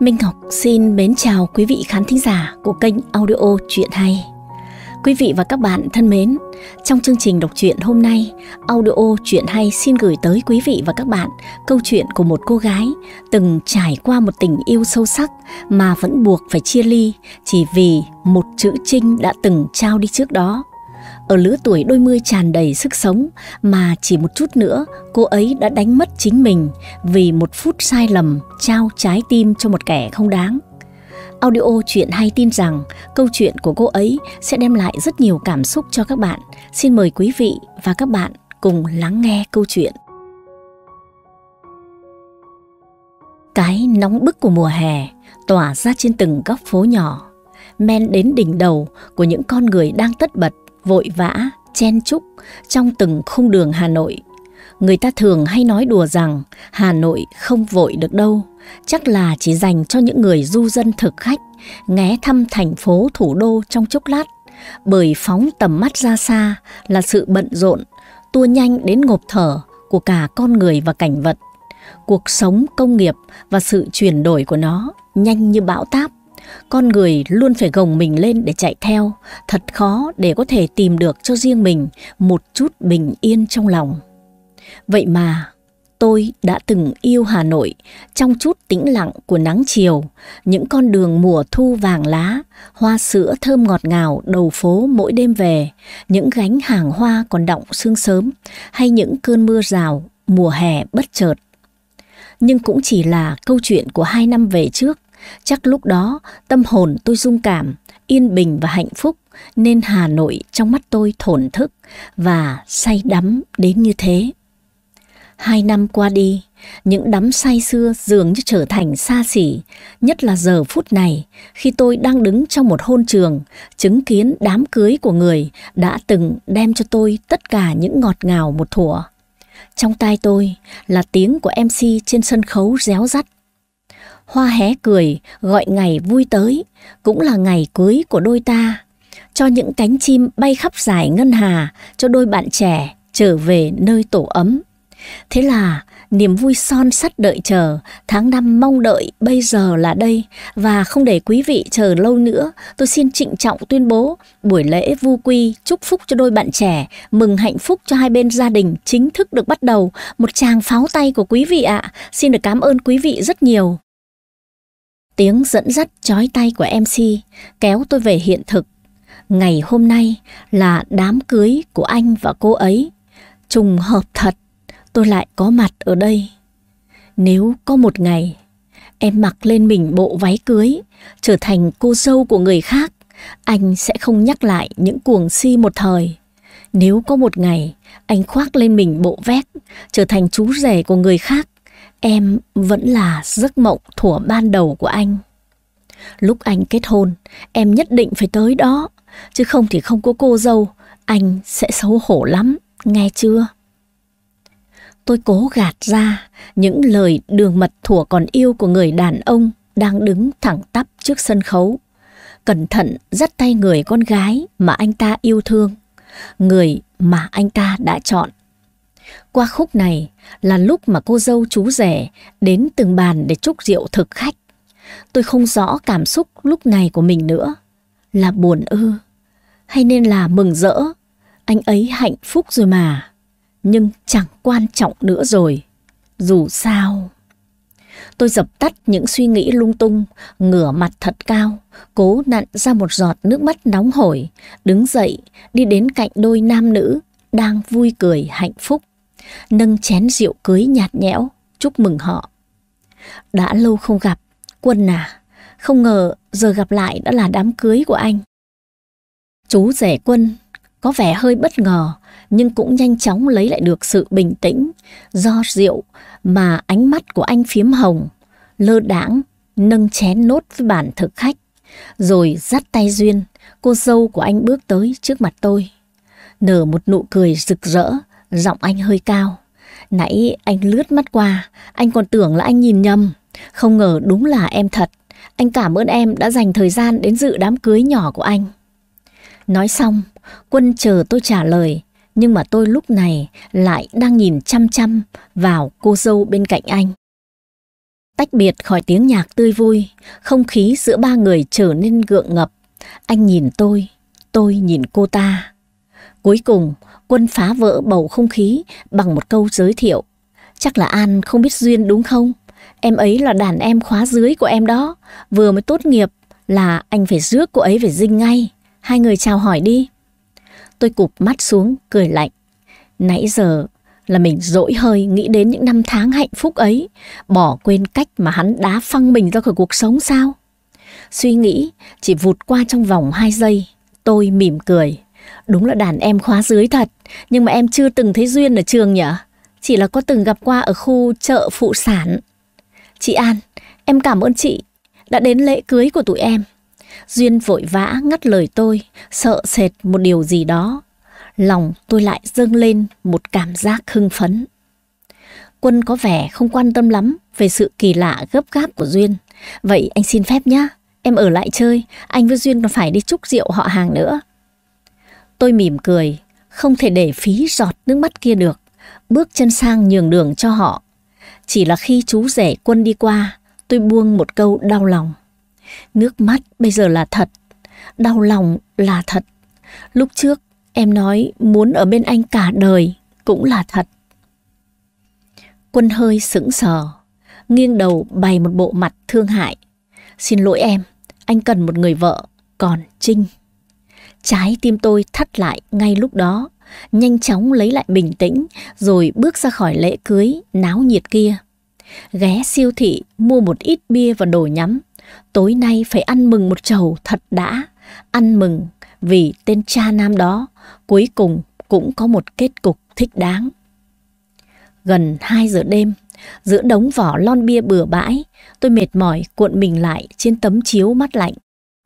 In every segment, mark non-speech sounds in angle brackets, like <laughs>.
Minh Ngọc xin mến chào quý vị khán thính giả của kênh audio Chuyện Hay. Quý vị và các bạn thân mến, trong chương trình đọc truyện hôm nay, audio Chuyện Hay xin gửi tới quý vị và các bạn câu chuyện của một cô gái từng trải qua một tình yêu sâu sắc mà vẫn buộc phải chia ly chỉ vì một chữ trinh đã từng trao đi trước đó ở lứa tuổi đôi mươi tràn đầy sức sống mà chỉ một chút nữa cô ấy đã đánh mất chính mình vì một phút sai lầm trao trái tim cho một kẻ không đáng. Audio chuyện hay tin rằng câu chuyện của cô ấy sẽ đem lại rất nhiều cảm xúc cho các bạn. Xin mời quý vị và các bạn cùng lắng nghe câu chuyện. Cái nóng bức của mùa hè tỏa ra trên từng góc phố nhỏ men đến đỉnh đầu của những con người đang tất bật vội vã, chen chúc trong từng khung đường Hà Nội. Người ta thường hay nói đùa rằng Hà Nội không vội được đâu, chắc là chỉ dành cho những người du dân thực khách, ghé thăm thành phố thủ đô trong chốc lát. Bởi phóng tầm mắt ra xa là sự bận rộn, tua nhanh đến ngộp thở của cả con người và cảnh vật. Cuộc sống công nghiệp và sự chuyển đổi của nó nhanh như bão táp con người luôn phải gồng mình lên để chạy theo, thật khó để có thể tìm được cho riêng mình một chút bình yên trong lòng. Vậy mà, tôi đã từng yêu Hà Nội trong chút tĩnh lặng của nắng chiều, những con đường mùa thu vàng lá, hoa sữa thơm ngọt ngào đầu phố mỗi đêm về, những gánh hàng hoa còn đọng sương sớm hay những cơn mưa rào mùa hè bất chợt. Nhưng cũng chỉ là câu chuyện của hai năm về trước Chắc lúc đó tâm hồn tôi dung cảm, yên bình và hạnh phúc nên Hà Nội trong mắt tôi thổn thức và say đắm đến như thế. Hai năm qua đi, những đắm say xưa dường như trở thành xa xỉ, nhất là giờ phút này khi tôi đang đứng trong một hôn trường, chứng kiến đám cưới của người đã từng đem cho tôi tất cả những ngọt ngào một thủa. Trong tai tôi là tiếng của MC trên sân khấu réo rắt, Hoa hé cười, gọi ngày vui tới, cũng là ngày cưới của đôi ta. Cho những cánh chim bay khắp giải ngân hà, cho đôi bạn trẻ trở về nơi tổ ấm. Thế là niềm vui son sắt đợi chờ, tháng năm mong đợi bây giờ là đây và không để quý vị chờ lâu nữa, tôi xin trịnh trọng tuyên bố buổi lễ vu quy chúc phúc cho đôi bạn trẻ, mừng hạnh phúc cho hai bên gia đình chính thức được bắt đầu. Một tràng pháo tay của quý vị ạ, à. xin được cảm ơn quý vị rất nhiều. Tiếng dẫn dắt chói tay của MC kéo tôi về hiện thực. Ngày hôm nay là đám cưới của anh và cô ấy. Trùng hợp thật, tôi lại có mặt ở đây. Nếu có một ngày em mặc lên mình bộ váy cưới, trở thành cô dâu của người khác, anh sẽ không nhắc lại những cuồng si một thời. Nếu có một ngày anh khoác lên mình bộ vét, trở thành chú rể của người khác, Em vẫn là giấc mộng thuở ban đầu của anh. Lúc anh kết hôn, em nhất định phải tới đó, chứ không thì không có cô dâu, anh sẽ xấu hổ lắm, nghe chưa? Tôi cố gạt ra những lời đường mật thuở còn yêu của người đàn ông đang đứng thẳng tắp trước sân khấu. Cẩn thận dắt tay người con gái mà anh ta yêu thương, người mà anh ta đã chọn. Qua khúc này là lúc mà cô dâu chú rể đến từng bàn để chúc rượu thực khách. Tôi không rõ cảm xúc lúc này của mình nữa. Là buồn ư, hay nên là mừng rỡ, anh ấy hạnh phúc rồi mà. Nhưng chẳng quan trọng nữa rồi, dù sao. Tôi dập tắt những suy nghĩ lung tung, ngửa mặt thật cao, cố nặn ra một giọt nước mắt nóng hổi, đứng dậy, đi đến cạnh đôi nam nữ đang vui cười hạnh phúc nâng chén rượu cưới nhạt nhẽo, chúc mừng họ. Đã lâu không gặp, Quân à, không ngờ giờ gặp lại đã là đám cưới của anh. Chú rể Quân có vẻ hơi bất ngờ nhưng cũng nhanh chóng lấy lại được sự bình tĩnh do rượu mà ánh mắt của anh phiếm hồng lơ đãng nâng chén nốt với bàn thực khách rồi dắt tay duyên cô dâu của anh bước tới trước mặt tôi nở một nụ cười rực rỡ Giọng anh hơi cao. Nãy anh lướt mắt qua, anh còn tưởng là anh nhìn nhầm. Không ngờ đúng là em thật. Anh cảm ơn em đã dành thời gian đến dự đám cưới nhỏ của anh. Nói xong, Quân chờ tôi trả lời, nhưng mà tôi lúc này lại đang nhìn chăm chăm vào cô dâu bên cạnh anh. Tách biệt khỏi tiếng nhạc tươi vui, không khí giữa ba người trở nên gượng ngập. Anh nhìn tôi, tôi nhìn cô ta. Cuối cùng, Quân phá vỡ bầu không khí bằng một câu giới thiệu. Chắc là An không biết duyên đúng không? Em ấy là đàn em khóa dưới của em đó, vừa mới tốt nghiệp là anh phải rước cô ấy về dinh ngay. Hai người chào hỏi đi. Tôi cụp mắt xuống, cười lạnh. Nãy giờ là mình dỗi hơi nghĩ đến những năm tháng hạnh phúc ấy, bỏ quên cách mà hắn đá phăng mình ra khỏi cuộc sống sao? Suy nghĩ chỉ vụt qua trong vòng hai giây, tôi mỉm cười. Đúng là đàn em khóa dưới thật, nhưng mà em chưa từng thấy Duyên ở trường nhở Chỉ là có từng gặp qua ở khu chợ phụ sản. Chị An, em cảm ơn chị đã đến lễ cưới của tụi em. Duyên vội vã ngắt lời tôi, sợ sệt một điều gì đó. Lòng tôi lại dâng lên một cảm giác hưng phấn. Quân có vẻ không quan tâm lắm về sự kỳ lạ gấp gáp của Duyên. Vậy anh xin phép nhá, em ở lại chơi, anh với Duyên còn phải đi chúc rượu họ hàng nữa. Tôi mỉm cười, không thể để phí giọt nước mắt kia được, bước chân sang nhường đường cho họ. Chỉ là khi chú rể quân đi qua, tôi buông một câu đau lòng. Nước mắt bây giờ là thật, đau lòng là thật. Lúc trước em nói muốn ở bên anh cả đời cũng là thật. Quân hơi sững sờ, nghiêng đầu bày một bộ mặt thương hại. Xin lỗi em, anh cần một người vợ, còn Trinh Trái tim tôi thắt lại ngay lúc đó, nhanh chóng lấy lại bình tĩnh rồi bước ra khỏi lễ cưới náo nhiệt kia. Ghé siêu thị mua một ít bia và đồ nhắm. Tối nay phải ăn mừng một chầu thật đã. Ăn mừng vì tên cha nam đó cuối cùng cũng có một kết cục thích đáng. Gần 2 giờ đêm, giữa đống vỏ lon bia bừa bãi, tôi mệt mỏi cuộn mình lại trên tấm chiếu mát lạnh.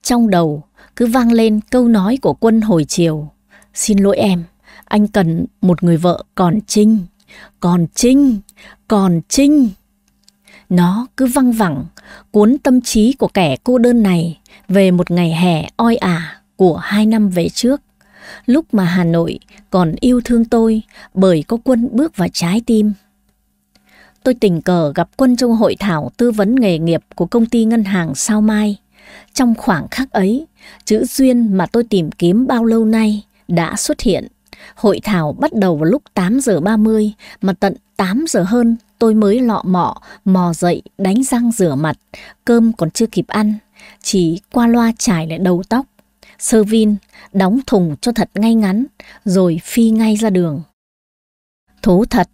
Trong đầu cứ vang lên câu nói của quân hồi chiều. Xin lỗi em, anh cần một người vợ còn trinh, còn trinh, còn trinh. Nó cứ văng vẳng, cuốn tâm trí của kẻ cô đơn này về một ngày hè oi ả của hai năm về trước. Lúc mà Hà Nội còn yêu thương tôi bởi có quân bước vào trái tim. Tôi tình cờ gặp quân trong hội thảo tư vấn nghề nghiệp của công ty ngân hàng Sao Mai. Trong khoảng khắc ấy, Chữ duyên mà tôi tìm kiếm bao lâu nay đã xuất hiện. Hội thảo bắt đầu vào lúc 8 giờ 30 mà tận 8 giờ hơn tôi mới lọ mọ, mò dậy, đánh răng rửa mặt, cơm còn chưa kịp ăn, chỉ qua loa trải lại đầu tóc. Sơ vin, đóng thùng cho thật ngay ngắn, rồi phi ngay ra đường. Thú thật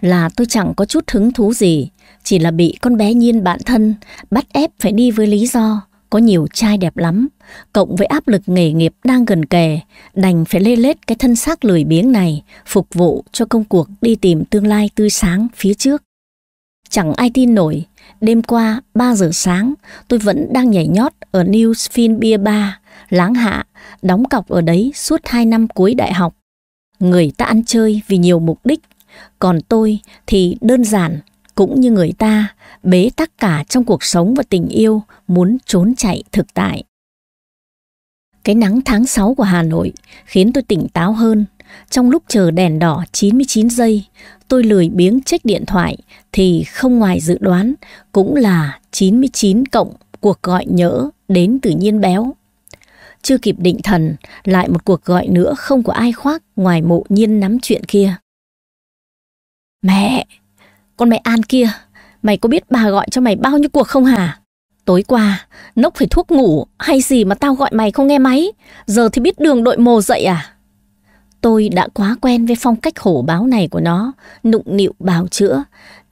là tôi chẳng có chút hứng thú gì, chỉ là bị con bé nhiên bạn thân bắt ép phải đi với lý do có nhiều trai đẹp lắm, cộng với áp lực nghề nghiệp đang gần kề, đành phải lê lết cái thân xác lười biếng này, phục vụ cho công cuộc đi tìm tương lai tươi sáng phía trước. Chẳng ai tin nổi, đêm qua 3 giờ sáng, tôi vẫn đang nhảy nhót ở New Sphin Beer Bar, Láng Hạ, đóng cọc ở đấy suốt 2 năm cuối đại học. Người ta ăn chơi vì nhiều mục đích, còn tôi thì đơn giản cũng như người ta, bế tắc cả trong cuộc sống và tình yêu, muốn trốn chạy thực tại. Cái nắng tháng 6 của Hà Nội khiến tôi tỉnh táo hơn. Trong lúc chờ đèn đỏ 99 giây, tôi lười biếng check điện thoại thì không ngoài dự đoán cũng là 99 cộng cuộc gọi nhỡ đến từ nhiên béo. Chưa kịp định thần, lại một cuộc gọi nữa không có ai khoác ngoài mộ nhiên nắm chuyện kia. Mẹ, con mẹ An kia, mày có biết bà gọi cho mày bao nhiêu cuộc không hả? Tối qua, nốc phải thuốc ngủ hay gì mà tao gọi mày không nghe máy, giờ thì biết đường đội mồ dậy à? Tôi đã quá quen với phong cách hổ báo này của nó, nụng nịu bào chữa.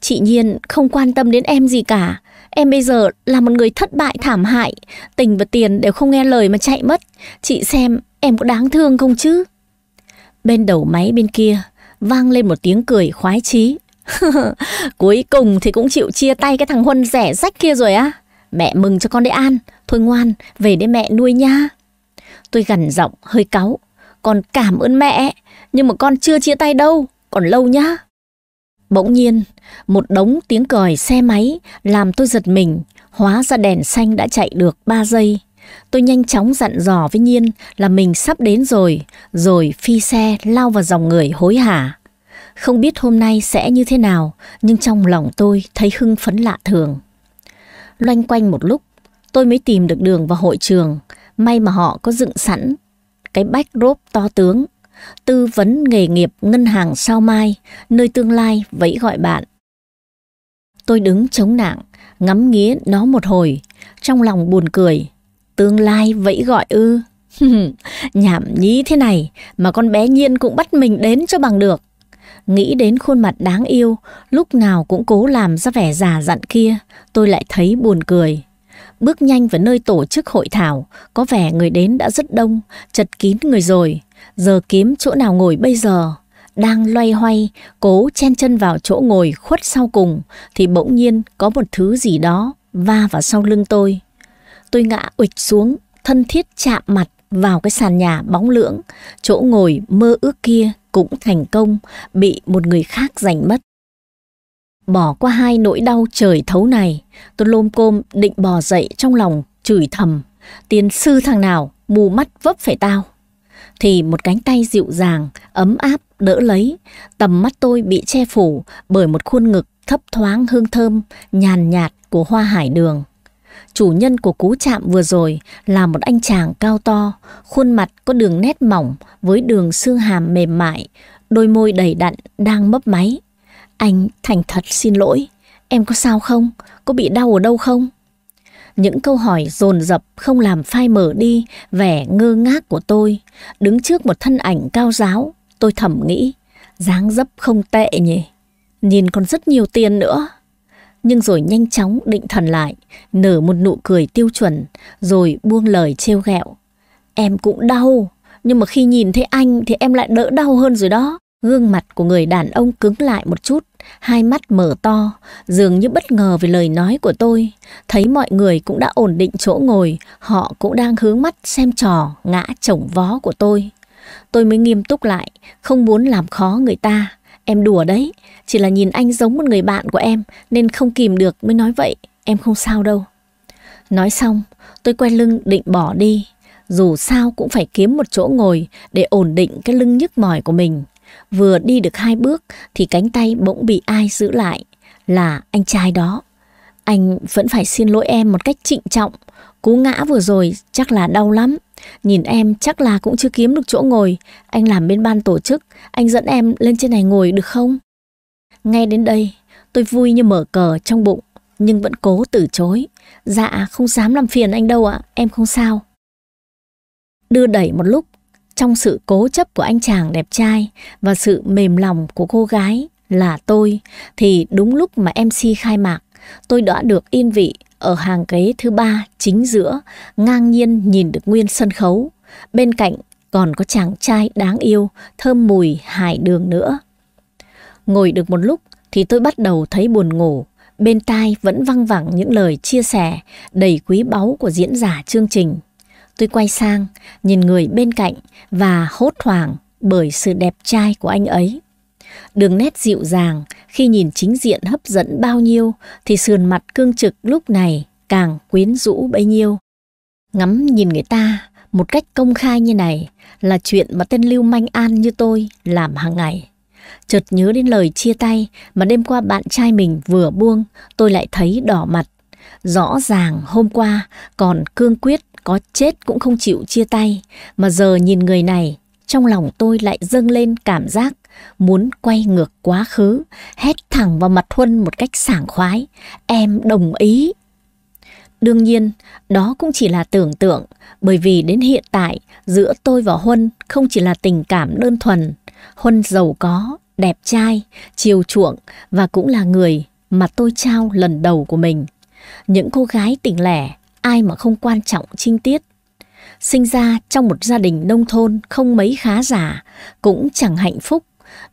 Chị Nhiên không quan tâm đến em gì cả. Em bây giờ là một người thất bại thảm hại, tình và tiền đều không nghe lời mà chạy mất. Chị xem em có đáng thương không chứ? Bên đầu máy bên kia, vang lên một tiếng cười khoái chí <laughs> Cuối cùng thì cũng chịu chia tay cái thằng Huân rẻ rách kia rồi á. Mẹ mừng cho con đấy An. Thôi ngoan, về đây mẹ nuôi nha. Tôi gần giọng, hơi cáu. Con cảm ơn mẹ, nhưng mà con chưa chia tay đâu, còn lâu nhá. Bỗng nhiên, một đống tiếng còi xe máy làm tôi giật mình. Hóa ra đèn xanh đã chạy được 3 giây. Tôi nhanh chóng dặn dò với Nhiên là mình sắp đến rồi, rồi phi xe lao vào dòng người hối hả. Không biết hôm nay sẽ như thế nào, nhưng trong lòng tôi thấy hưng phấn lạ thường. Loanh quanh một lúc, tôi mới tìm được đường vào hội trường. May mà họ có dựng sẵn cái bách rốp to tướng, tư vấn nghề nghiệp ngân hàng sao mai, nơi tương lai vẫy gọi bạn. Tôi đứng chống nạng, ngắm nghía nó một hồi, trong lòng buồn cười. Tương lai vẫy gọi ư. <laughs> Nhảm nhí thế này mà con bé Nhiên cũng bắt mình đến cho bằng được. Nghĩ đến khuôn mặt đáng yêu, lúc nào cũng cố làm ra vẻ già dặn kia, tôi lại thấy buồn cười. Bước nhanh vào nơi tổ chức hội thảo, có vẻ người đến đã rất đông, chật kín người rồi. Giờ kiếm chỗ nào ngồi bây giờ? Đang loay hoay, cố chen chân vào chỗ ngồi khuất sau cùng, thì bỗng nhiên có một thứ gì đó va vào sau lưng tôi. Tôi ngã ụch xuống, thân thiết chạm mặt vào cái sàn nhà bóng lưỡng, chỗ ngồi mơ ước kia cũng thành công bị một người khác giành mất. Bỏ qua hai nỗi đau trời thấu này, tôi lôm côm định bò dậy trong lòng chửi thầm, tiên sư thằng nào mù mắt vấp phải tao. Thì một cánh tay dịu dàng, ấm áp đỡ lấy, tầm mắt tôi bị che phủ bởi một khuôn ngực thấp thoáng hương thơm, nhàn nhạt của hoa hải đường. Chủ nhân của cú chạm vừa rồi là một anh chàng cao to, khuôn mặt có đường nét mỏng với đường xương hàm mềm mại, đôi môi đầy đặn đang mấp máy. Anh thành thật xin lỗi, em có sao không? Có bị đau ở đâu không? Những câu hỏi dồn dập không làm phai mở đi vẻ ngơ ngác của tôi. Đứng trước một thân ảnh cao giáo, tôi thầm nghĩ, dáng dấp không tệ nhỉ. Nhìn còn rất nhiều tiền nữa nhưng rồi nhanh chóng định thần lại, nở một nụ cười tiêu chuẩn, rồi buông lời trêu ghẹo. Em cũng đau, nhưng mà khi nhìn thấy anh thì em lại đỡ đau hơn rồi đó. Gương mặt của người đàn ông cứng lại một chút, hai mắt mở to, dường như bất ngờ về lời nói của tôi. Thấy mọi người cũng đã ổn định chỗ ngồi, họ cũng đang hướng mắt xem trò ngã chồng vó của tôi. Tôi mới nghiêm túc lại, không muốn làm khó người ta. Em đùa đấy, chỉ là nhìn anh giống một người bạn của em nên không kìm được mới nói vậy, em không sao đâu. Nói xong, tôi quay lưng định bỏ đi, dù sao cũng phải kiếm một chỗ ngồi để ổn định cái lưng nhức mỏi của mình. Vừa đi được hai bước thì cánh tay bỗng bị ai giữ lại, là anh trai đó. Anh vẫn phải xin lỗi em một cách trịnh trọng, Cú ngã vừa rồi chắc là đau lắm. Nhìn em chắc là cũng chưa kiếm được chỗ ngồi. Anh làm bên ban tổ chức, anh dẫn em lên trên này ngồi được không? nghe đến đây, tôi vui như mở cờ trong bụng, nhưng vẫn cố từ chối. Dạ, không dám làm phiền anh đâu ạ, em không sao. Đưa đẩy một lúc, trong sự cố chấp của anh chàng đẹp trai và sự mềm lòng của cô gái là tôi, thì đúng lúc mà MC khai mạc, tôi đã được yên vị ở hàng ghế thứ ba chính giữa, ngang nhiên nhìn được nguyên sân khấu. Bên cạnh còn có chàng trai đáng yêu, thơm mùi hải đường nữa. Ngồi được một lúc thì tôi bắt đầu thấy buồn ngủ. Bên tai vẫn văng vẳng những lời chia sẻ đầy quý báu của diễn giả chương trình. Tôi quay sang, nhìn người bên cạnh và hốt hoảng bởi sự đẹp trai của anh ấy. Đường nét dịu dàng, khi nhìn chính diện hấp dẫn bao nhiêu, thì sườn mặt cương trực lúc này càng quyến rũ bấy nhiêu. Ngắm nhìn người ta một cách công khai như này là chuyện mà tên lưu manh an như tôi làm hàng ngày. Chợt nhớ đến lời chia tay mà đêm qua bạn trai mình vừa buông, tôi lại thấy đỏ mặt. Rõ ràng hôm qua còn cương quyết có chết cũng không chịu chia tay, mà giờ nhìn người này, trong lòng tôi lại dâng lên cảm giác muốn quay ngược quá khứ, hét thẳng vào mặt Huân một cách sảng khoái. Em đồng ý. Đương nhiên, đó cũng chỉ là tưởng tượng, bởi vì đến hiện tại, giữa tôi và Huân không chỉ là tình cảm đơn thuần. Huân giàu có, đẹp trai, chiều chuộng và cũng là người mà tôi trao lần đầu của mình. Những cô gái tỉnh lẻ, ai mà không quan trọng trinh tiết. Sinh ra trong một gia đình nông thôn không mấy khá giả, cũng chẳng hạnh phúc,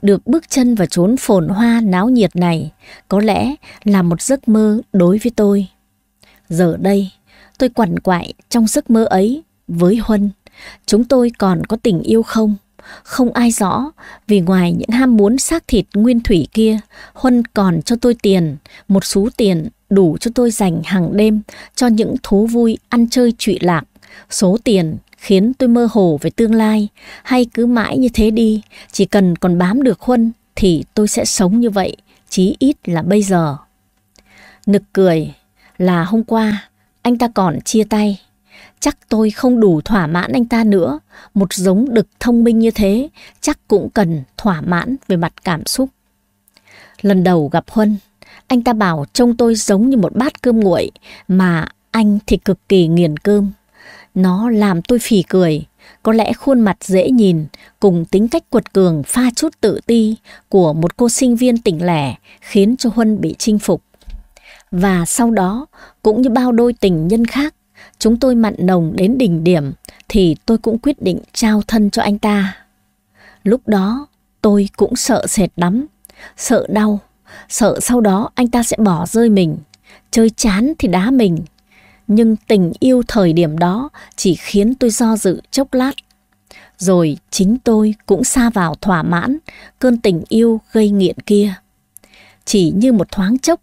được bước chân vào chốn phồn hoa náo nhiệt này có lẽ là một giấc mơ đối với tôi. Giờ đây, tôi quằn quại trong giấc mơ ấy với Huân. Chúng tôi còn có tình yêu không? Không ai rõ, vì ngoài những ham muốn xác thịt nguyên thủy kia, Huân còn cho tôi tiền, một số tiền đủ cho tôi dành hàng đêm cho những thú vui ăn chơi trụy lạc. Số tiền khiến tôi mơ hồ về tương lai, hay cứ mãi như thế đi, chỉ cần còn bám được Huân thì tôi sẽ sống như vậy, chí ít là bây giờ. Nực cười là hôm qua anh ta còn chia tay. Chắc tôi không đủ thỏa mãn anh ta nữa, một giống đực thông minh như thế chắc cũng cần thỏa mãn về mặt cảm xúc. Lần đầu gặp Huân, anh ta bảo trông tôi giống như một bát cơm nguội mà anh thì cực kỳ nghiền cơm. Nó làm tôi phì cười. Có lẽ khuôn mặt dễ nhìn cùng tính cách quật cường pha chút tự ti của một cô sinh viên tỉnh lẻ khiến cho Huân bị chinh phục. Và sau đó, cũng như bao đôi tình nhân khác, chúng tôi mặn nồng đến đỉnh điểm thì tôi cũng quyết định trao thân cho anh ta. Lúc đó, tôi cũng sợ sệt lắm, sợ đau, sợ sau đó anh ta sẽ bỏ rơi mình, chơi chán thì đá mình, nhưng tình yêu thời điểm đó chỉ khiến tôi do dự chốc lát. Rồi chính tôi cũng xa vào thỏa mãn cơn tình yêu gây nghiện kia. Chỉ như một thoáng chốc,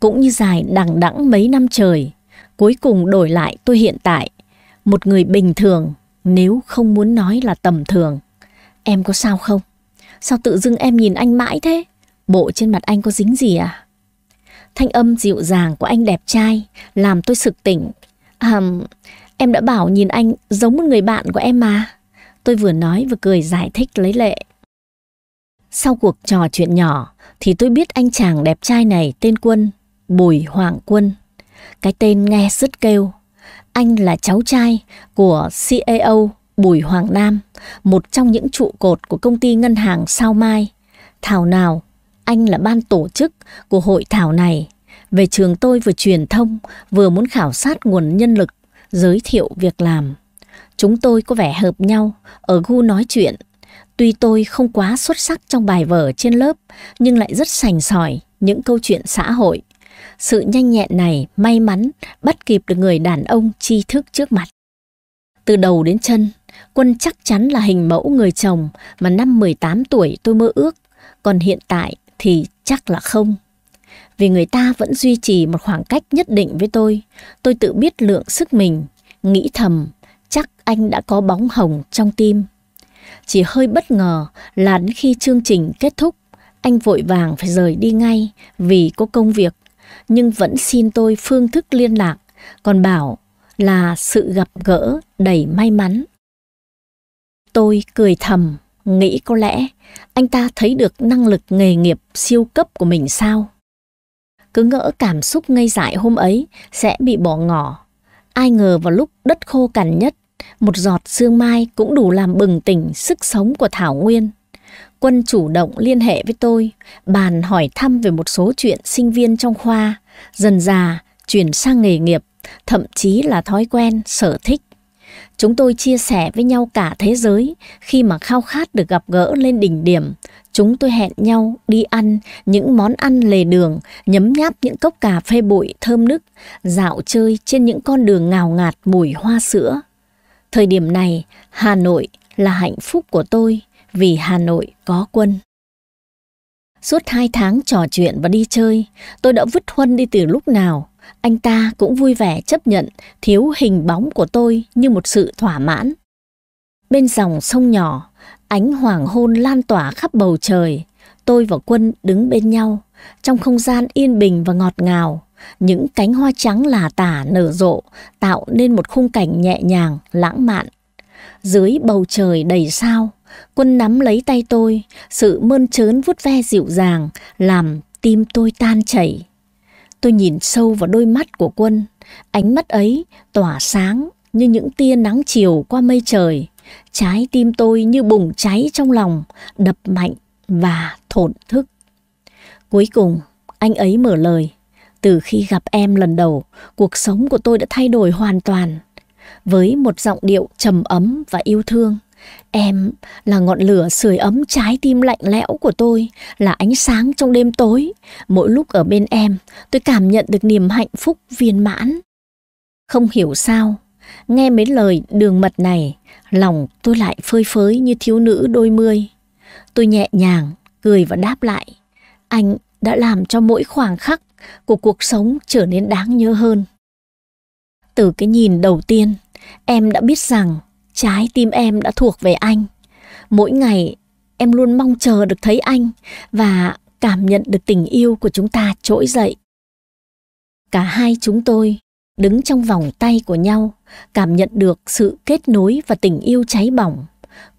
cũng như dài đằng đẵng mấy năm trời, cuối cùng đổi lại tôi hiện tại, một người bình thường nếu không muốn nói là tầm thường. Em có sao không? Sao tự dưng em nhìn anh mãi thế? Bộ trên mặt anh có dính gì à? Thanh âm dịu dàng của anh đẹp trai làm tôi sực tỉnh. À, em đã bảo nhìn anh giống một người bạn của em mà. Tôi vừa nói vừa cười giải thích lấy lệ. Sau cuộc trò chuyện nhỏ thì tôi biết anh chàng đẹp trai này tên Quân, Bùi Hoàng Quân. Cái tên nghe rất kêu. Anh là cháu trai của CAO Bùi Hoàng Nam, một trong những trụ cột của công ty ngân hàng Sao Mai. Thảo nào anh là ban tổ chức của hội thảo này. Về trường tôi vừa truyền thông, vừa muốn khảo sát nguồn nhân lực, giới thiệu việc làm. Chúng tôi có vẻ hợp nhau ở gu nói chuyện. Tuy tôi không quá xuất sắc trong bài vở trên lớp, nhưng lại rất sành sỏi những câu chuyện xã hội. Sự nhanh nhẹn này may mắn bắt kịp được người đàn ông tri thức trước mặt. Từ đầu đến chân, Quân chắc chắn là hình mẫu người chồng mà năm 18 tuổi tôi mơ ước. Còn hiện tại, thì chắc là không. Vì người ta vẫn duy trì một khoảng cách nhất định với tôi, tôi tự biết lượng sức mình, nghĩ thầm, chắc anh đã có bóng hồng trong tim. Chỉ hơi bất ngờ là đến khi chương trình kết thúc, anh vội vàng phải rời đi ngay vì có công việc, nhưng vẫn xin tôi phương thức liên lạc, còn bảo là sự gặp gỡ đầy may mắn. Tôi cười thầm, Nghĩ có lẽ anh ta thấy được năng lực nghề nghiệp siêu cấp của mình sao? Cứ ngỡ cảm xúc ngây dại hôm ấy sẽ bị bỏ ngỏ. Ai ngờ vào lúc đất khô cằn nhất, một giọt sương mai cũng đủ làm bừng tỉnh sức sống của Thảo Nguyên. Quân chủ động liên hệ với tôi, bàn hỏi thăm về một số chuyện sinh viên trong khoa, dần già chuyển sang nghề nghiệp, thậm chí là thói quen, sở thích. Chúng tôi chia sẻ với nhau cả thế giới khi mà khao khát được gặp gỡ lên đỉnh điểm. Chúng tôi hẹn nhau đi ăn những món ăn lề đường, nhấm nháp những cốc cà phê bụi thơm nức, dạo chơi trên những con đường ngào ngạt mùi hoa sữa. Thời điểm này, Hà Nội là hạnh phúc của tôi vì Hà Nội có quân. Suốt hai tháng trò chuyện và đi chơi, tôi đã vứt Huân đi từ lúc nào anh ta cũng vui vẻ chấp nhận thiếu hình bóng của tôi như một sự thỏa mãn. Bên dòng sông nhỏ, ánh hoàng hôn lan tỏa khắp bầu trời. Tôi và Quân đứng bên nhau, trong không gian yên bình và ngọt ngào. Những cánh hoa trắng là tả nở rộ, tạo nên một khung cảnh nhẹ nhàng, lãng mạn. Dưới bầu trời đầy sao, Quân nắm lấy tay tôi, sự mơn trớn vuốt ve dịu dàng, làm tim tôi tan chảy. Tôi nhìn sâu vào đôi mắt của quân, ánh mắt ấy tỏa sáng như những tia nắng chiều qua mây trời. Trái tim tôi như bùng cháy trong lòng, đập mạnh và thổn thức. Cuối cùng, anh ấy mở lời. Từ khi gặp em lần đầu, cuộc sống của tôi đã thay đổi hoàn toàn. Với một giọng điệu trầm ấm và yêu thương, Em là ngọn lửa sưởi ấm trái tim lạnh lẽo của tôi, là ánh sáng trong đêm tối. Mỗi lúc ở bên em, tôi cảm nhận được niềm hạnh phúc viên mãn. Không hiểu sao, nghe mấy lời đường mật này, lòng tôi lại phơi phới như thiếu nữ đôi mươi. Tôi nhẹ nhàng, cười và đáp lại. Anh đã làm cho mỗi khoảng khắc của cuộc sống trở nên đáng nhớ hơn. Từ cái nhìn đầu tiên, em đã biết rằng Trái tim em đã thuộc về anh. Mỗi ngày em luôn mong chờ được thấy anh và cảm nhận được tình yêu của chúng ta trỗi dậy. Cả hai chúng tôi đứng trong vòng tay của nhau, cảm nhận được sự kết nối và tình yêu cháy bỏng.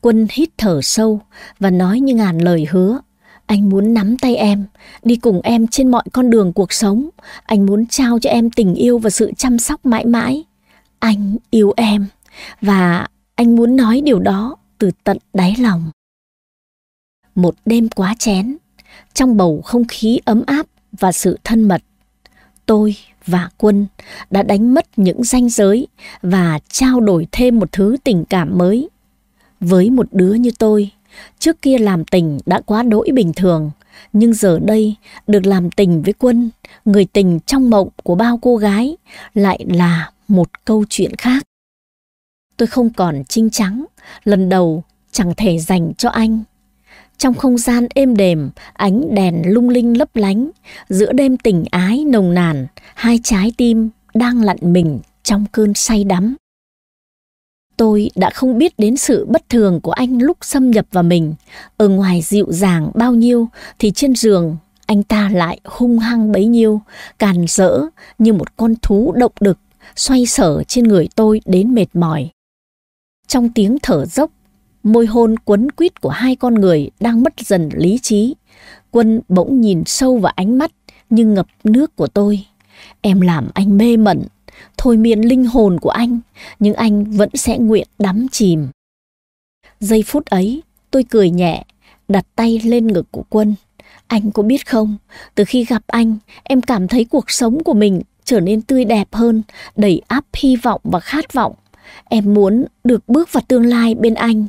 Quân hít thở sâu và nói như ngàn lời hứa. Anh muốn nắm tay em, đi cùng em trên mọi con đường cuộc sống. Anh muốn trao cho em tình yêu và sự chăm sóc mãi mãi. Anh yêu em và anh muốn nói điều đó từ tận đáy lòng. Một đêm quá chén, trong bầu không khí ấm áp và sự thân mật, tôi và quân đã đánh mất những ranh giới và trao đổi thêm một thứ tình cảm mới. Với một đứa như tôi, trước kia làm tình đã quá đỗi bình thường, nhưng giờ đây được làm tình với quân, người tình trong mộng của bao cô gái, lại là một câu chuyện khác. Tôi không còn trinh trắng, lần đầu chẳng thể dành cho anh. Trong không gian êm đềm, ánh đèn lung linh lấp lánh, giữa đêm tình ái nồng nàn, hai trái tim đang lặn mình trong cơn say đắm. Tôi đã không biết đến sự bất thường của anh lúc xâm nhập vào mình. Ở ngoài dịu dàng bao nhiêu thì trên giường anh ta lại hung hăng bấy nhiêu, càn rỡ như một con thú động đực, xoay sở trên người tôi đến mệt mỏi. Trong tiếng thở dốc, môi hôn quấn quýt của hai con người đang mất dần lý trí. Quân bỗng nhìn sâu vào ánh mắt như ngập nước của tôi. Em làm anh mê mẩn, thôi miên linh hồn của anh, nhưng anh vẫn sẽ nguyện đắm chìm. Giây phút ấy, tôi cười nhẹ, đặt tay lên ngực của quân. Anh có biết không, từ khi gặp anh, em cảm thấy cuộc sống của mình trở nên tươi đẹp hơn, đầy áp hy vọng và khát vọng. Em muốn được bước vào tương lai bên anh.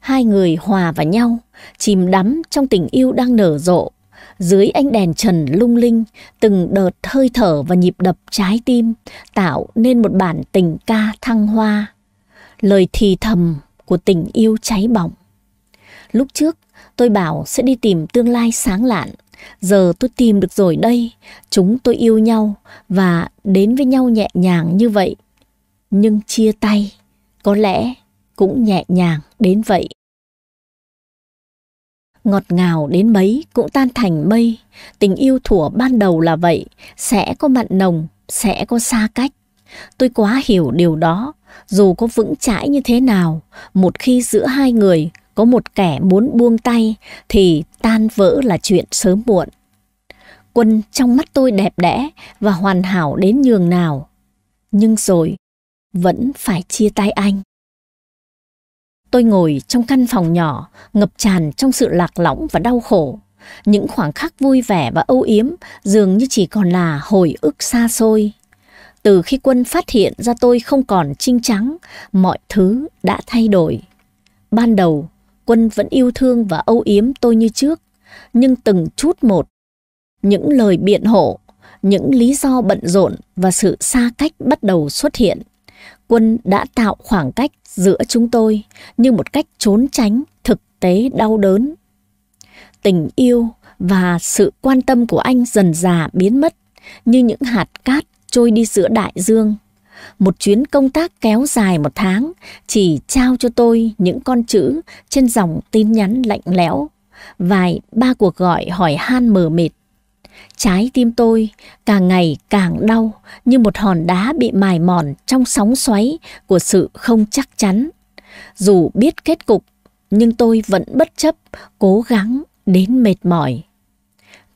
Hai người hòa vào nhau, chìm đắm trong tình yêu đang nở rộ. Dưới ánh đèn trần lung linh, từng đợt hơi thở và nhịp đập trái tim tạo nên một bản tình ca thăng hoa. Lời thì thầm của tình yêu cháy bỏng. Lúc trước, tôi bảo sẽ đi tìm tương lai sáng lạn. Giờ tôi tìm được rồi đây, chúng tôi yêu nhau và đến với nhau nhẹ nhàng như vậy nhưng chia tay có lẽ cũng nhẹ nhàng đến vậy. Ngọt ngào đến mấy cũng tan thành mây, tình yêu thủa ban đầu là vậy, sẽ có mặn nồng, sẽ có xa cách. Tôi quá hiểu điều đó, dù có vững chãi như thế nào, một khi giữa hai người có một kẻ muốn buông tay thì tan vỡ là chuyện sớm muộn. Quân trong mắt tôi đẹp đẽ và hoàn hảo đến nhường nào. Nhưng rồi vẫn phải chia tay anh. Tôi ngồi trong căn phòng nhỏ, ngập tràn trong sự lạc lõng và đau khổ. Những khoảng khắc vui vẻ và âu yếm dường như chỉ còn là hồi ức xa xôi. Từ khi quân phát hiện ra tôi không còn trinh trắng, mọi thứ đã thay đổi. Ban đầu, quân vẫn yêu thương và âu yếm tôi như trước, nhưng từng chút một. Những lời biện hộ, những lý do bận rộn và sự xa cách bắt đầu xuất hiện. Quân đã tạo khoảng cách giữa chúng tôi như một cách trốn tránh thực tế đau đớn. Tình yêu và sự quan tâm của anh dần già biến mất như những hạt cát trôi đi giữa đại dương. Một chuyến công tác kéo dài một tháng chỉ trao cho tôi những con chữ trên dòng tin nhắn lạnh lẽo, vài ba cuộc gọi hỏi han mờ mịt Trái tim tôi càng ngày càng đau như một hòn đá bị mài mòn trong sóng xoáy của sự không chắc chắn. Dù biết kết cục, nhưng tôi vẫn bất chấp, cố gắng đến mệt mỏi.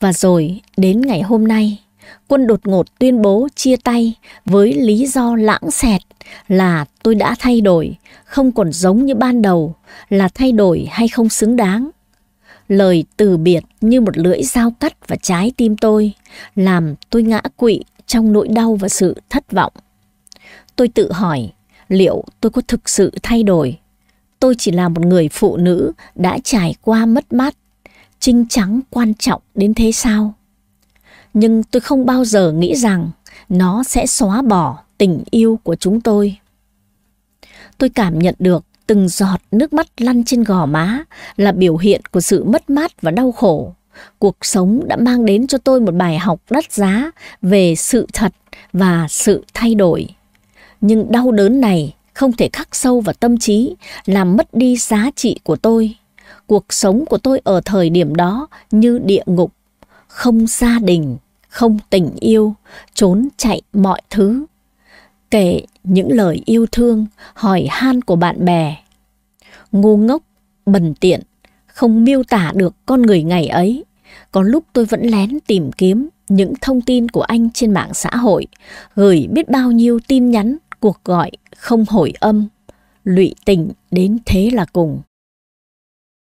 Và rồi, đến ngày hôm nay, quân đột ngột tuyên bố chia tay với lý do lãng xẹt là tôi đã thay đổi, không còn giống như ban đầu, là thay đổi hay không xứng đáng. Lời từ biệt như một lưỡi dao cắt vào trái tim tôi, làm tôi ngã quỵ trong nỗi đau và sự thất vọng. Tôi tự hỏi, liệu tôi có thực sự thay đổi? Tôi chỉ là một người phụ nữ đã trải qua mất mát, trinh trắng quan trọng đến thế sao? Nhưng tôi không bao giờ nghĩ rằng nó sẽ xóa bỏ tình yêu của chúng tôi. Tôi cảm nhận được Từng giọt nước mắt lăn trên gò má là biểu hiện của sự mất mát và đau khổ. Cuộc sống đã mang đến cho tôi một bài học đắt giá về sự thật và sự thay đổi. Nhưng đau đớn này không thể khắc sâu vào tâm trí, làm mất đi giá trị của tôi. Cuộc sống của tôi ở thời điểm đó như địa ngục, không gia đình, không tình yêu, trốn chạy mọi thứ kể những lời yêu thương, hỏi han của bạn bè. Ngu ngốc, bần tiện, không miêu tả được con người ngày ấy. Có lúc tôi vẫn lén tìm kiếm những thông tin của anh trên mạng xã hội, gửi biết bao nhiêu tin nhắn, cuộc gọi không hồi âm, lụy tình đến thế là cùng.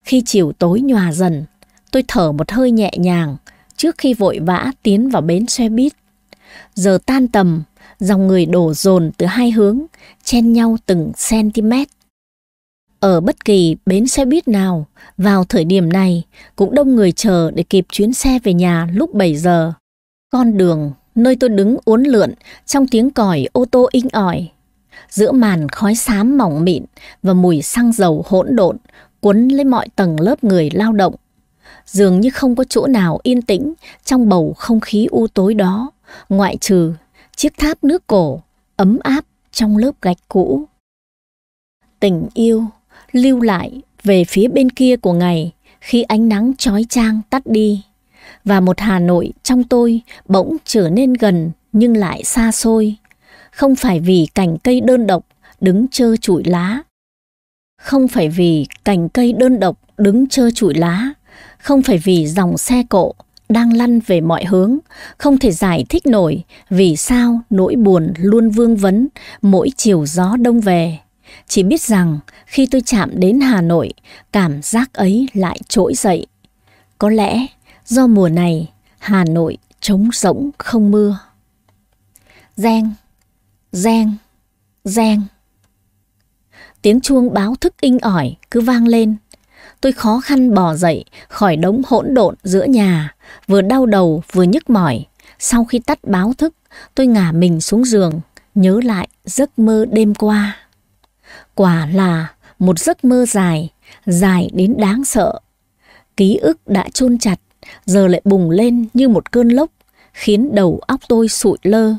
Khi chiều tối nhòa dần, tôi thở một hơi nhẹ nhàng trước khi vội vã tiến vào bến xe buýt. Giờ tan tầm, dòng người đổ dồn từ hai hướng, chen nhau từng cm. Ở bất kỳ bến xe buýt nào, vào thời điểm này cũng đông người chờ để kịp chuyến xe về nhà lúc 7 giờ. Con đường, nơi tôi đứng uốn lượn trong tiếng còi ô tô inh ỏi. Giữa màn khói xám mỏng mịn và mùi xăng dầu hỗn độn cuốn lấy mọi tầng lớp người lao động. Dường như không có chỗ nào yên tĩnh trong bầu không khí u tối đó, ngoại trừ chiếc tháp nước cổ, ấm áp trong lớp gạch cũ. Tình yêu lưu lại về phía bên kia của ngày khi ánh nắng chói chang tắt đi và một Hà Nội trong tôi bỗng trở nên gần nhưng lại xa xôi, không phải vì cành cây đơn độc đứng trơ trụi lá, không phải vì cành cây đơn độc đứng trơ trụi lá, không phải vì dòng xe cộ đang lăn về mọi hướng, không thể giải thích nổi vì sao nỗi buồn luôn vương vấn mỗi chiều gió đông về. Chỉ biết rằng khi tôi chạm đến Hà Nội, cảm giác ấy lại trỗi dậy. Có lẽ do mùa này Hà Nội trống rỗng không mưa. Reng, reng, reng. Tiếng chuông báo thức inh ỏi cứ vang lên. Tôi khó khăn bò dậy khỏi đống hỗn độn giữa nhà vừa đau đầu vừa nhức mỏi. Sau khi tắt báo thức, tôi ngả mình xuống giường, nhớ lại giấc mơ đêm qua. Quả là một giấc mơ dài, dài đến đáng sợ. Ký ức đã chôn chặt, giờ lại bùng lên như một cơn lốc, khiến đầu óc tôi sụi lơ,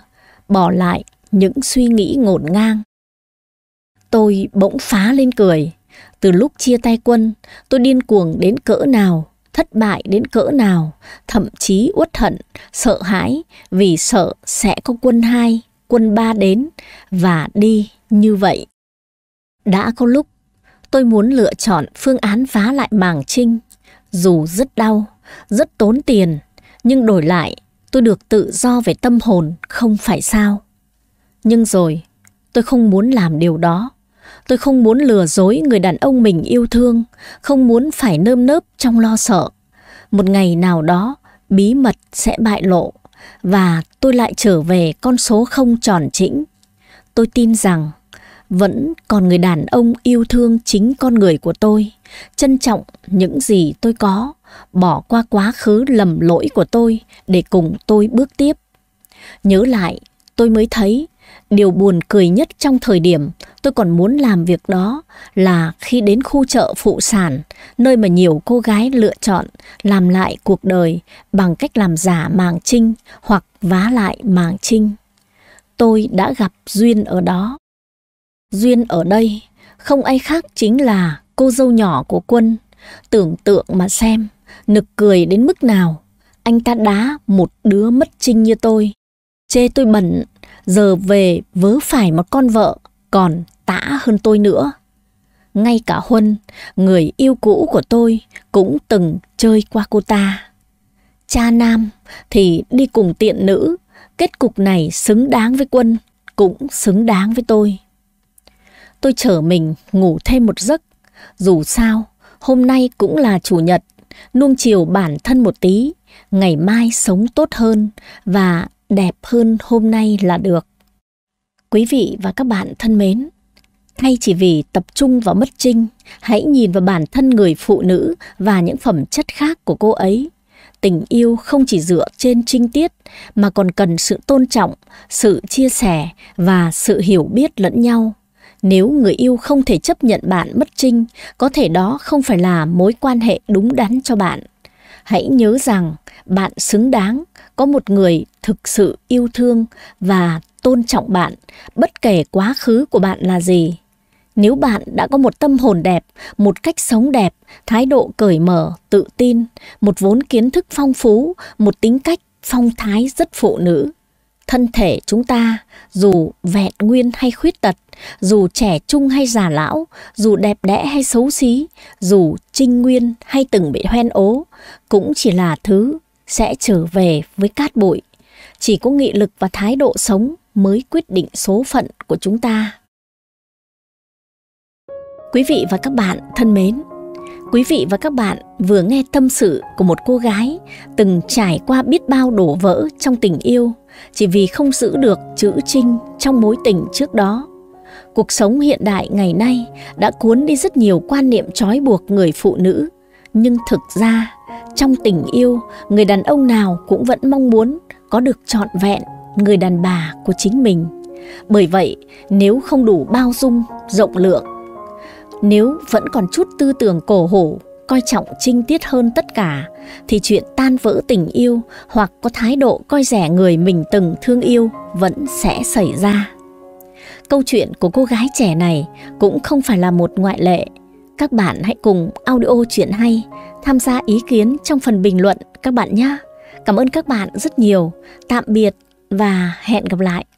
bỏ lại những suy nghĩ ngổn ngang. Tôi bỗng phá lên cười. Từ lúc chia tay quân, tôi điên cuồng đến cỡ nào thất bại đến cỡ nào, thậm chí uất hận, sợ hãi vì sợ sẽ có quân hai, quân ba đến và đi như vậy. Đã có lúc tôi muốn lựa chọn phương án phá lại màng trinh, dù rất đau, rất tốn tiền, nhưng đổi lại tôi được tự do về tâm hồn không phải sao. Nhưng rồi tôi không muốn làm điều đó Tôi không muốn lừa dối người đàn ông mình yêu thương, không muốn phải nơm nớp trong lo sợ. Một ngày nào đó, bí mật sẽ bại lộ và tôi lại trở về con số không tròn chỉnh. Tôi tin rằng vẫn còn người đàn ông yêu thương chính con người của tôi, trân trọng những gì tôi có, bỏ qua quá khứ lầm lỗi của tôi để cùng tôi bước tiếp. Nhớ lại, tôi mới thấy Điều buồn cười nhất trong thời điểm tôi còn muốn làm việc đó là khi đến khu chợ phụ sản, nơi mà nhiều cô gái lựa chọn làm lại cuộc đời bằng cách làm giả màng trinh hoặc vá lại màng trinh. Tôi đã gặp Duyên ở đó. Duyên ở đây, không ai khác chính là cô dâu nhỏ của quân. Tưởng tượng mà xem, nực cười đến mức nào. Anh ta đá một đứa mất trinh như tôi. Chê tôi bẩn giờ về vớ phải một con vợ còn tã hơn tôi nữa. Ngay cả Huân, người yêu cũ của tôi, cũng từng chơi qua cô ta. Cha nam thì đi cùng tiện nữ, kết cục này xứng đáng với quân, cũng xứng đáng với tôi. Tôi chở mình ngủ thêm một giấc, dù sao, hôm nay cũng là chủ nhật, nuông chiều bản thân một tí, ngày mai sống tốt hơn và đẹp hơn hôm nay là được. Quý vị và các bạn thân mến, thay chỉ vì tập trung vào mất trinh, hãy nhìn vào bản thân người phụ nữ và những phẩm chất khác của cô ấy. Tình yêu không chỉ dựa trên trinh tiết mà còn cần sự tôn trọng, sự chia sẻ và sự hiểu biết lẫn nhau. Nếu người yêu không thể chấp nhận bạn mất trinh, có thể đó không phải là mối quan hệ đúng đắn cho bạn. Hãy nhớ rằng bạn xứng đáng có một người thực sự yêu thương và tôn trọng bạn bất kể quá khứ của bạn là gì nếu bạn đã có một tâm hồn đẹp một cách sống đẹp thái độ cởi mở tự tin một vốn kiến thức phong phú một tính cách phong thái rất phụ nữ thân thể chúng ta dù vẹn nguyên hay khuyết tật dù trẻ trung hay già lão dù đẹp đẽ hay xấu xí dù trinh nguyên hay từng bị hoen ố cũng chỉ là thứ sẽ trở về với cát bụi. Chỉ có nghị lực và thái độ sống mới quyết định số phận của chúng ta. Quý vị và các bạn thân mến, quý vị và các bạn vừa nghe tâm sự của một cô gái từng trải qua biết bao đổ vỡ trong tình yêu chỉ vì không giữ được chữ trinh trong mối tình trước đó. Cuộc sống hiện đại ngày nay đã cuốn đi rất nhiều quan niệm trói buộc người phụ nữ, nhưng thực ra trong tình yêu người đàn ông nào cũng vẫn mong muốn có được trọn vẹn người đàn bà của chính mình bởi vậy nếu không đủ bao dung rộng lượng nếu vẫn còn chút tư tưởng cổ hủ coi trọng trinh tiết hơn tất cả thì chuyện tan vỡ tình yêu hoặc có thái độ coi rẻ người mình từng thương yêu vẫn sẽ xảy ra câu chuyện của cô gái trẻ này cũng không phải là một ngoại lệ các bạn hãy cùng audio chuyện hay tham gia ý kiến trong phần bình luận các bạn nhé. Cảm ơn các bạn rất nhiều. Tạm biệt và hẹn gặp lại.